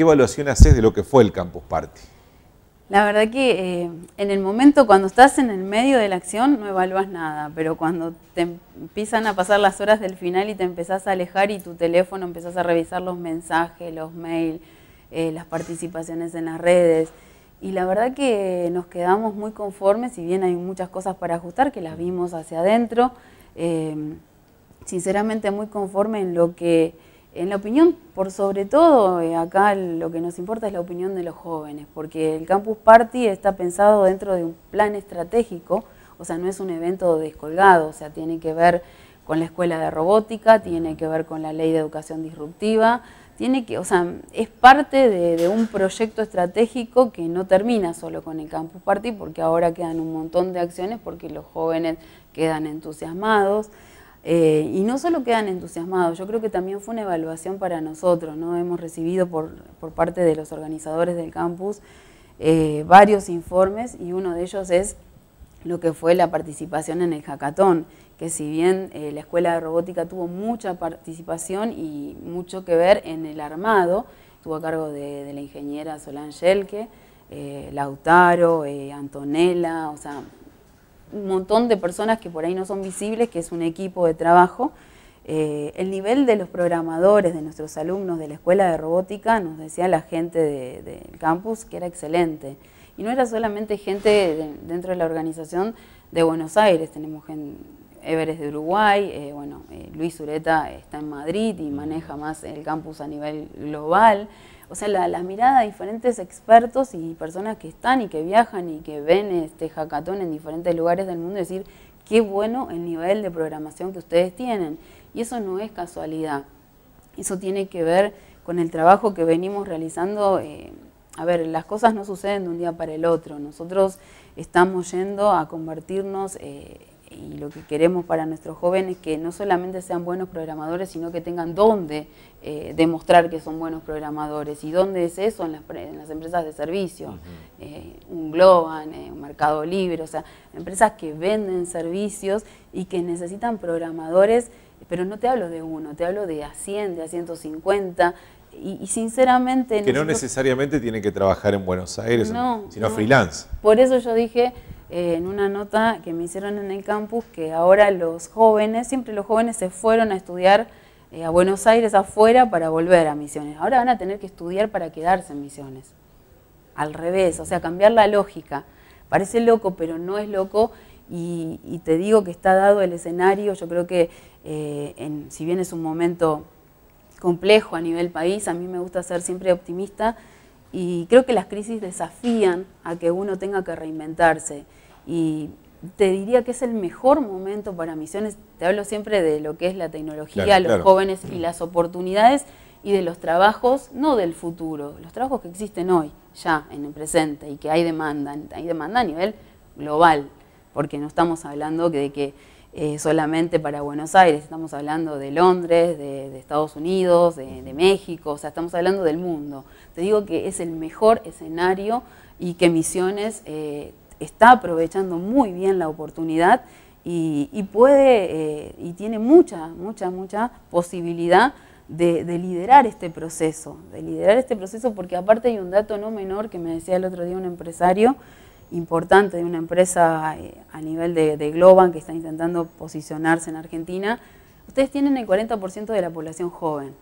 ¿Qué evaluación haces de lo que fue el Campus Party? La verdad que eh, en el momento cuando estás en el medio de la acción no evalúas nada, pero cuando te empiezan a pasar las horas del final y te empezás a alejar y tu teléfono empezás a revisar los mensajes, los mails, eh, las participaciones en las redes, y la verdad que nos quedamos muy conformes, si bien hay muchas cosas para ajustar, que las vimos hacia adentro, eh, sinceramente muy conformes en lo que en la opinión, por sobre todo, eh, acá lo que nos importa es la opinión de los jóvenes, porque el Campus Party está pensado dentro de un plan estratégico, o sea, no es un evento descolgado, o sea, tiene que ver con la escuela de robótica, tiene que ver con la ley de educación disruptiva, tiene que, o sea, es parte de, de un proyecto estratégico que no termina solo con el Campus Party, porque ahora quedan un montón de acciones porque los jóvenes quedan entusiasmados. Eh, y no solo quedan entusiasmados, yo creo que también fue una evaluación para nosotros, ¿no? Hemos recibido por, por parte de los organizadores del campus eh, varios informes y uno de ellos es lo que fue la participación en el hackathon, que si bien eh, la Escuela de Robótica tuvo mucha participación y mucho que ver en el armado, estuvo a cargo de, la ingeniera Solán Yelke, Lautaro, Antonella, o sea, un montón de personas que por ahí no son visibles, que es un equipo de trabajo. Eh, el nivel de los programadores, de nuestros alumnos de la escuela de robótica, nos decía la gente del de, campus que era excelente. Y no era solamente gente dentro de la organización de Buenos Aires, tenemos Everest de Uruguay, eh, bueno, eh, Luis Ureta está en Madrid y maneja más el campus a nivel global o sea, la, mirada de diferentes expertos y personas que están y que viajan y que ven este jacatón en diferentes lugares del mundo y decir, qué bueno el nivel de programación que ustedes tienen. Y eso no es casualidad. Eso tiene que ver con el trabajo que venimos realizando. Eh, a ver, las cosas no suceden de un día para el otro. Nosotros estamos yendo a convertirnos eh, y lo que queremos para nuestros jóvenes que no solamente sean buenos programadores, sino que tengan dónde eh, demostrar que son buenos programadores. ¿Y dónde es eso? En las, empresas de servicio. Eh, un Globan, eh, un Mercado Libre, o sea, empresas que venden servicios y que necesitan programadores, pero no te hablo de uno, te hablo de a 100, de a 150. y, sinceramente... Que no necesariamente tienen que trabajar en Buenos Aires, sino freelance. Por eso yo dije eh, en una nota que me hicieron en el campus que ahora los jóvenes, siempre los jóvenes se fueron a estudiar eh, a Buenos Aires afuera para volver a Misiones. Ahora van a tener que estudiar para quedarse en Misiones. Al revés, o sea, cambiar la lógica. Parece loco, pero no es loco. Y, te digo que está dado el escenario, yo creo que eh, si bien es un momento complejo a nivel país, a mí me gusta ser siempre optimista, y creo que las crisis desafían a que uno tenga que reinventarse y te diría que es el mejor momento para misiones. Te hablo siempre de lo que es la tecnología, los jóvenes y mm. las oportunidades y de los trabajos, no del futuro, los trabajos que existen hoy, ya en el presente y que hay demanda, hay demanda a nivel global, porque no estamos hablando de que eh, solamente para Buenos Aires, estamos hablando de Londres, de, Estados Unidos, de, México, o sea, estamos hablando del mundo. Te digo que es el mejor escenario y que Misiones eh, está aprovechando muy bien la oportunidad y, puede eh, y tiene mucha, mucha, mucha posibilidad de, liderar este proceso, de liderar este proceso porque aparte hay un dato no menor que me decía el otro día un empresario importante de una empresa eh, a nivel de, de Globan que está intentando posicionarse en Argentina, ustedes tienen el 40% de la población joven,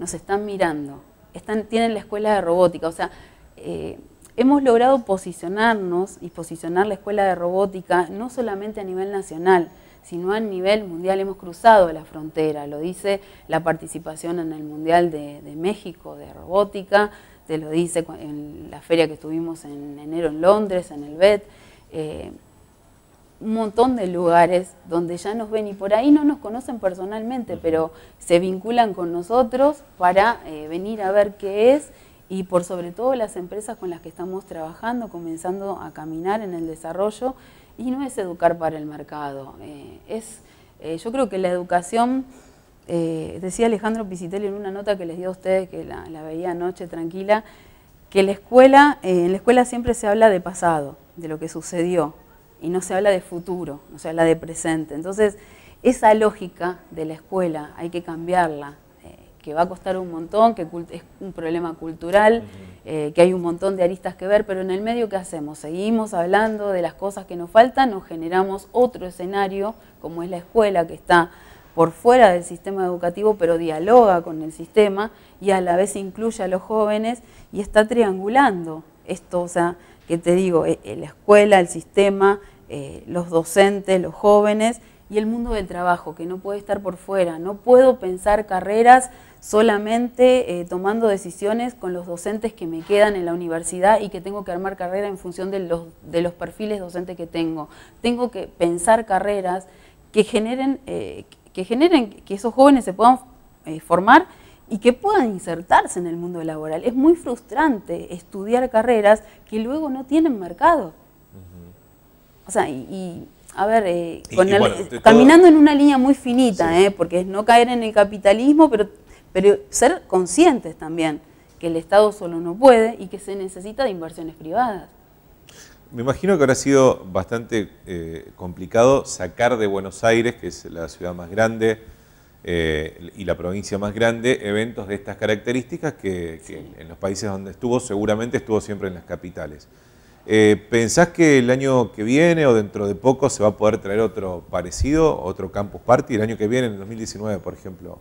nos están mirando, están, tienen la escuela de robótica, o sea, eh, hemos logrado posicionarnos y posicionar la Escuela de Robótica no solamente a nivel nacional, sino a nivel mundial. Hemos cruzado la frontera, lo dice la participación en el Mundial de, México de Robótica, te lo dice en la feria que estuvimos en enero en Londres, en el BET, eh, un montón de lugares donde ya nos ven y por ahí no nos conocen personalmente, pero se vinculan con nosotros para eh, venir a ver qué es y por sobre todo las empresas con las que estamos trabajando, comenzando a caminar en el desarrollo, y no es educar para el mercado. Eh, es, eh, yo creo que la educación, eh, decía Alejandro Pisitelli en una nota que les dio a ustedes, que la, la veía anoche tranquila, que la escuela, en la escuela siempre se habla de pasado, de lo que sucedió, y no se habla de futuro, no se habla de presente. Entonces, esa lógica de la escuela hay que cambiarla, que va a costar un montón, que es un problema cultural, eh, que hay un montón de aristas que ver, pero en el medio ¿qué hacemos? Seguimos hablando de las cosas que nos faltan, nos generamos otro escenario, como es la escuela, que está por fuera del sistema educativo, pero dialoga con el sistema y a la vez incluye a los jóvenes y está triangulando esto, o sea, que te digo, eh, eh, la escuela, el sistema, los docentes, los jóvenes y el mundo del trabajo, que no puede estar por fuera. No puedo pensar carreras solamente eh, tomando decisiones con los docentes que me quedan en la universidad y que tengo que armar carrera en función de los, de los perfiles docentes que tengo. Tengo que pensar carreras que generen, eh, que, generen que esos jóvenes se puedan eh, formar y que puedan insertarse en el mundo laboral. Es muy frustrante estudiar carreras que luego no tienen mercado. O sea, y, a ver, caminando en una línea muy finita, porque es no caer en el capitalismo, pero pero ser conscientes también que el Estado solo no puede y que se necesita de inversiones privadas. Me imagino que habrá sido bastante eh, complicado sacar de Buenos Aires, que es la ciudad más grande eh, y la provincia más grande, eventos de estas características que, en los países donde estuvo seguramente estuvo siempre en las capitales. Eh, ¿Pensás que el año que viene o dentro de poco se va a poder traer otro parecido, otro Campus Party? El año que viene, en 2019, por ejemplo.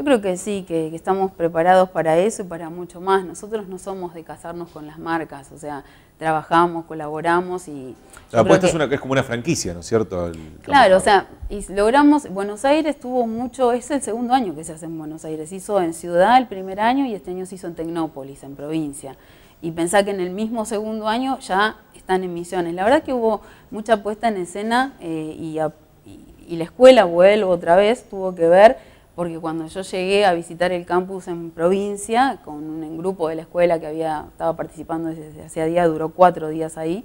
Yo creo que sí, que, estamos preparados para eso y para mucho más. Nosotros no somos de casarnos con las marcas, o sea, trabajamos, colaboramos y... La apuesta es, una, es como una franquicia, ¿no es cierto? claro, o sea, y logramos... Buenos Aires tuvo mucho... Es el segundo año que se hace en Buenos Aires. Hizo en Ciudad el primer año y este año se hizo en Tecnópolis, en provincia. Y pensá que en el mismo segundo año ya están en misiones. La verdad que hubo mucha apuesta en escena eh, y la escuela, vuelvo otra vez, tuvo que ver porque cuando yo llegué a visitar el campus en provincia, con un grupo de la escuela que había estaba participando desde hacía día duró cuatro días ahí,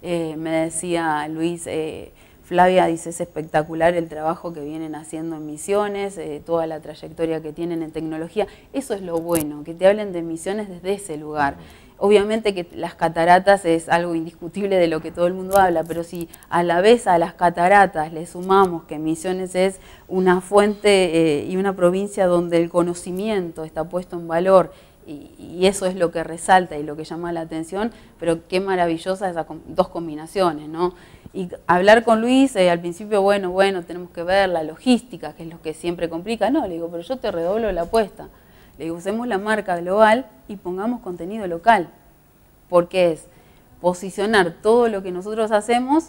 eh, me decía Luis, eh, Flavia dice, es espectacular el trabajo que vienen haciendo en misiones, eh, toda la trayectoria que tienen en tecnología. Eso es lo bueno, que te hablen de misiones desde ese lugar. Obviamente que las cataratas es algo indiscutible de lo que todo el mundo habla, pero si a la vez a las cataratas le sumamos que Misiones es una fuente eh, y una provincia donde el conocimiento está puesto en valor y, eso es lo que resalta y lo que llama la atención, pero qué maravillosa esas dos combinaciones, ¿no? Y hablar con Luis, eh, al principio, bueno, bueno, tenemos que ver la logística, que es lo que siempre complica. No, le digo, pero yo te redoblo la apuesta. Le usemos la marca global y pongamos contenido local, porque es posicionar todo lo que nosotros hacemos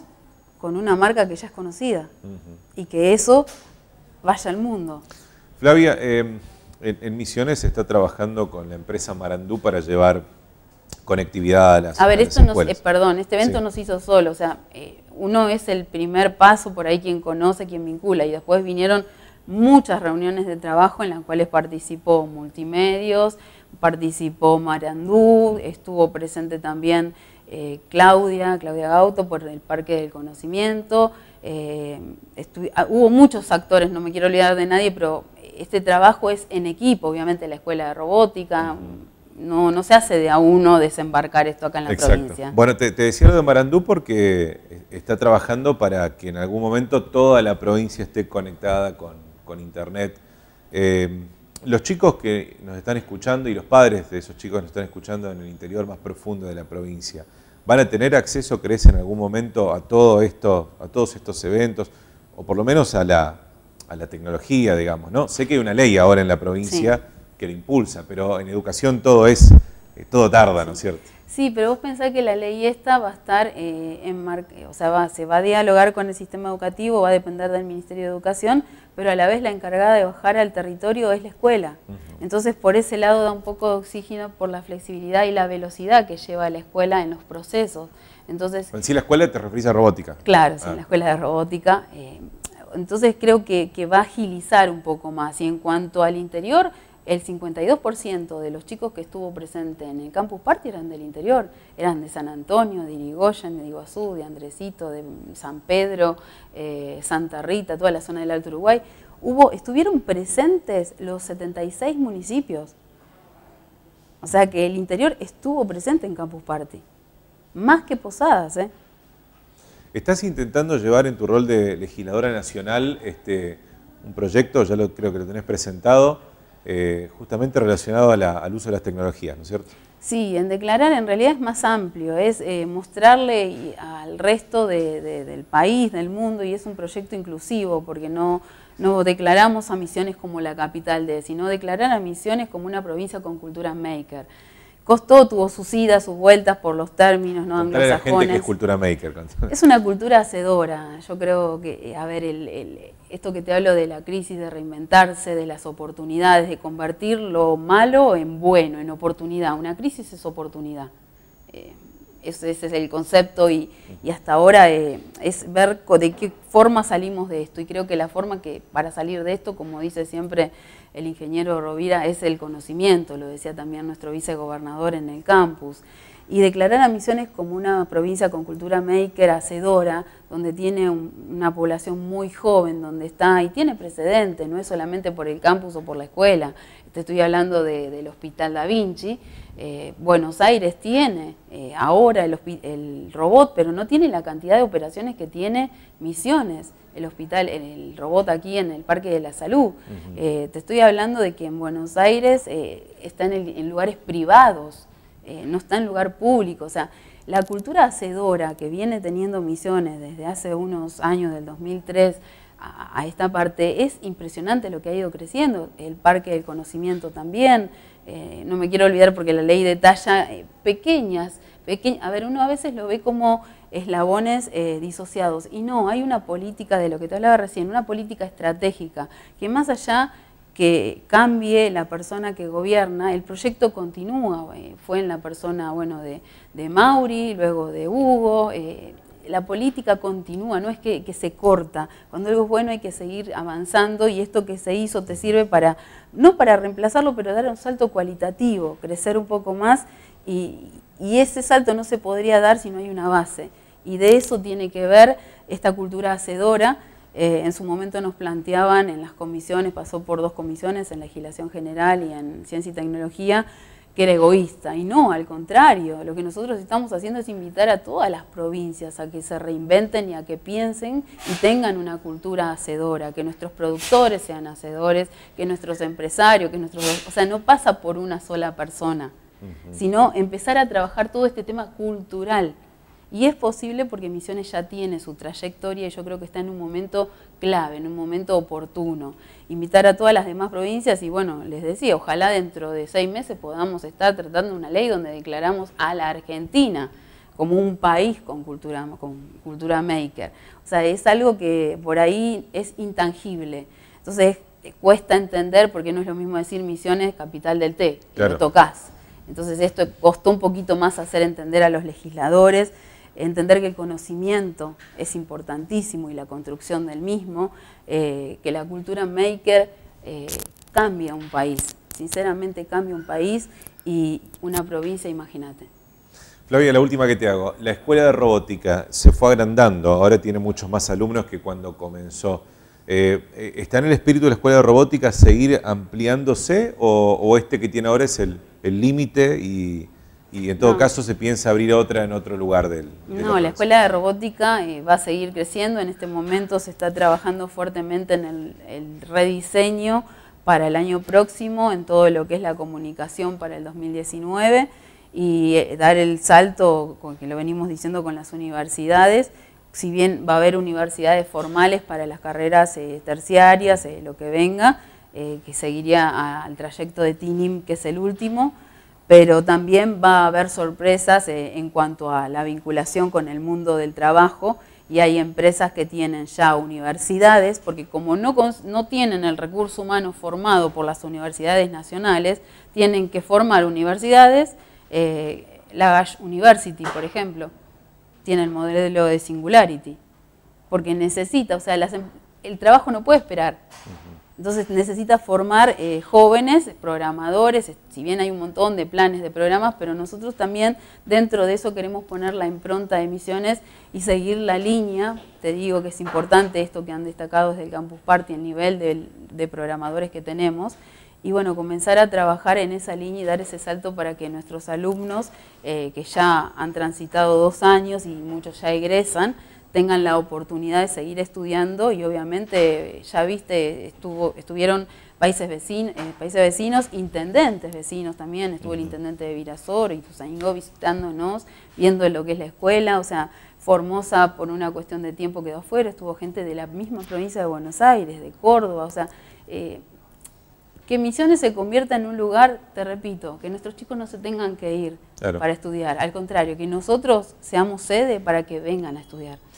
con una marca que ya es conocida y que eso vaya al mundo. Flavia, em, en, Misiones se está trabajando con la empresa Marandú para llevar conectividad a las A ver, esto nos, eh, perdón, este evento no se hizo solo, o sea, eh, uno es el primer paso por ahí quien conoce, quien vincula y después vinieron muchas reuniones de trabajo en las cuales participó Multimedios, participó Marandú, estuvo presente también eh, Claudia, Claudia Gauto por el Parque del Conocimiento. Eh, ah, hubo muchos actores, no me quiero olvidar de nadie, pero este trabajo es en equipo, obviamente la Escuela de Robótica. No, no se hace de a uno desembarcar esto acá en la provincia. Bueno, te, te decía lo de Marandú porque está trabajando para que en algún momento toda la provincia esté conectada con, con internet. Eh, los chicos que nos están escuchando y los padres de esos chicos que nos están escuchando en el interior más profundo de la provincia, ¿van a tener acceso, crees, en algún momento a todo esto, a todos estos eventos? O por lo menos a la, tecnología, digamos, ¿no? Sé que hay una ley ahora en la provincia que la impulsa, pero en educación todo es, eh, todo tarda, ¿no es cierto? Sí, pero vos pensás que la ley esta va a estar eh, en marca, eh, o sea, se va a dialogar con el sistema educativo, va a depender del Ministerio de Educación, pero a la vez la encargada de bajar al territorio es la escuela. Entonces, por ese lado da un poco de oxígeno por la flexibilidad y la velocidad que lleva la escuela en los procesos. Entonces, en sí, la escuela te referís a robótica. Claro, sí, ah. la escuela de robótica. Eh, entonces creo que, que va a agilizar un poco más. Y en cuanto al interior, el 52% de los chicos que estuvo presente en el campus party eran del interior, eran de San Antonio, de Irigoyen, de Iguazú, de Andresito, de San Pedro, eh, Santa Rita, toda la zona del Alto Uruguay. Hubo, estuvieron presentes los 76 municipios. O sea que el interior estuvo presente en Campus Party. Más que Posadas, ¿eh? Estás intentando llevar en tu rol de legisladora nacional este, un proyecto, ya lo, creo que lo tenés presentado, eh, justamente relacionado al uso de las tecnologías, ¿no es cierto? Sí, en declarar en realidad es más amplio, es eh, mostrarle al resto del país, del mundo, y es un proyecto inclusivo, porque no, declaramos a Misiones como la capital de, sino declarar a Misiones como una provincia con cultura maker. Costó tuvo sus idas, sus vueltas por los términos ¿no? anglosajones. es Es una cultura hacedora. Yo creo que, a ver, el, esto que te hablo de la crisis, de reinventarse, de las oportunidades, de convertir lo malo en bueno, en oportunidad. Una crisis es oportunidad. Eh, ese, es el concepto y, hasta ahora eh, es ver de qué forma salimos de esto. Y creo que la forma que para salir de esto, como dice siempre el ingeniero Rovira, es el conocimiento, lo decía también nuestro vicegobernador en el campus. Y declarar a Misiones como una provincia con cultura maker hacedora, donde tiene una población muy joven, donde está y tiene precedente no es solamente por el campus o por la escuela. Te estoy hablando del Hospital Da Vinci, eh, Buenos Aires tiene eh, ahora el, robot, pero no tiene la cantidad de operaciones que tiene Misiones, el hospital, el, robot aquí en el Parque de la Salud. Eh, te estoy hablando de que en Buenos Aires está en, lugares privados, no está en lugar público. O sea, la cultura hacedora que viene teniendo Misiones desde hace unos años, del 2003, a esta parte, es impresionante lo que ha ido creciendo, el Parque del Conocimiento también, eh, no me quiero olvidar porque la ley detalla eh, pequeñas, a ver, uno a veces lo ve como eslabones eh, disociados y no, hay una política de lo que te hablaba recién, una política estratégica, que más allá que cambie la persona que gobierna, el proyecto continúa, fue en la persona bueno, de, Mauri, luego de Hugo, la política continúa, no es que, que, se corta. Cuando algo es bueno hay que seguir avanzando y esto que se hizo te sirve para, no para reemplazarlo, pero dar un salto cualitativo, crecer un poco más y, ese salto no se podría dar si no hay una base. Y de eso tiene que ver esta cultura hacedora. Eh, en su momento nos planteaban en las comisiones, pasó por dos comisiones, en legislación general y en ciencia y tecnología, que era egoísta. Y no, al contrario, lo que nosotros estamos haciendo es invitar a todas las provincias a que se reinventen y a que piensen y tengan una cultura hacedora, que nuestros productores sean hacedores, que nuestros empresarios, que nuestros... O sea, no pasa por una sola persona, sino empezar a trabajar todo este tema cultural y es posible porque Misiones ya tiene su trayectoria y yo creo que está en un momento clave, en un momento oportuno. Invitar a todas las demás provincias y bueno, les decía, ojalá dentro de seis meses podamos estar tratando una ley donde declaramos a la Argentina como un país con cultura, con cultura maker. O sea, es algo que por ahí es intangible. Entonces cuesta entender porque no es lo mismo decir Misiones capital del té, que lo tocas. Entonces esto costó un poquito más hacer entender a los legisladores entender que el conocimiento es importantísimo y la construcción del mismo, eh, que la cultura maker eh, cambia un país, sinceramente cambia un país y una provincia, imagínate. Flavia, la última que te hago. La escuela de robótica se fue agrandando, ahora tiene muchos más alumnos que cuando comenzó. Eh, ¿Está en el espíritu de la escuela de robótica seguir ampliándose o, o este que tiene ahora es el límite y, y en todo caso se piensa abrir otra en otro lugar del... no, la escuela de robótica eh, va a seguir creciendo, en este momento se está trabajando fuertemente en el, rediseño para el año próximo, en todo lo que es la comunicación para el 2019 y eh, dar el salto, con que lo venimos diciendo con las universidades, si bien va a haber universidades formales para las carreras eh, terciarias, lo que venga, que seguiría al trayecto de TINIM, que es el último, pero también va a haber sorpresas eh, en cuanto a la vinculación con el mundo del trabajo y hay empresas que tienen ya universidades, porque como no, no tienen el recurso humano formado por las universidades nacionales, tienen que formar universidades, eh, la Gash University, por ejemplo, tiene el modelo de Singularity, porque necesita, o sea, em, el trabajo no puede esperar. Entonces necesita formar eh, jóvenes, programadores, si bien hay un montón de planes de programas, pero nosotros también dentro de eso queremos poner la impronta de misiones y seguir la línea. Te digo que es importante esto que han destacado desde el Campus Party, el nivel de, programadores que tenemos y bueno, comenzar a trabajar en esa línea y dar ese salto para que nuestros alumnos, eh, que ya han transitado dos años y muchos ya egresan, tengan la oportunidad de seguir estudiando y obviamente ya viste, estuvo, estuvieron países, vecinos, eh, países vecinos, intendentes vecinos también, estuvo el intendente de Virasoro y amigos visitándonos, viendo lo que es la escuela, o sea, Formosa por una cuestión de tiempo quedó afuera estuvo gente de la misma provincia de Buenos Aires, de Córdoba, o sea, eh, que Misiones se convierta en un lugar, te repito, que nuestros chicos no se tengan que ir para estudiar, al contrario, que nosotros seamos sede para que vengan a estudiar.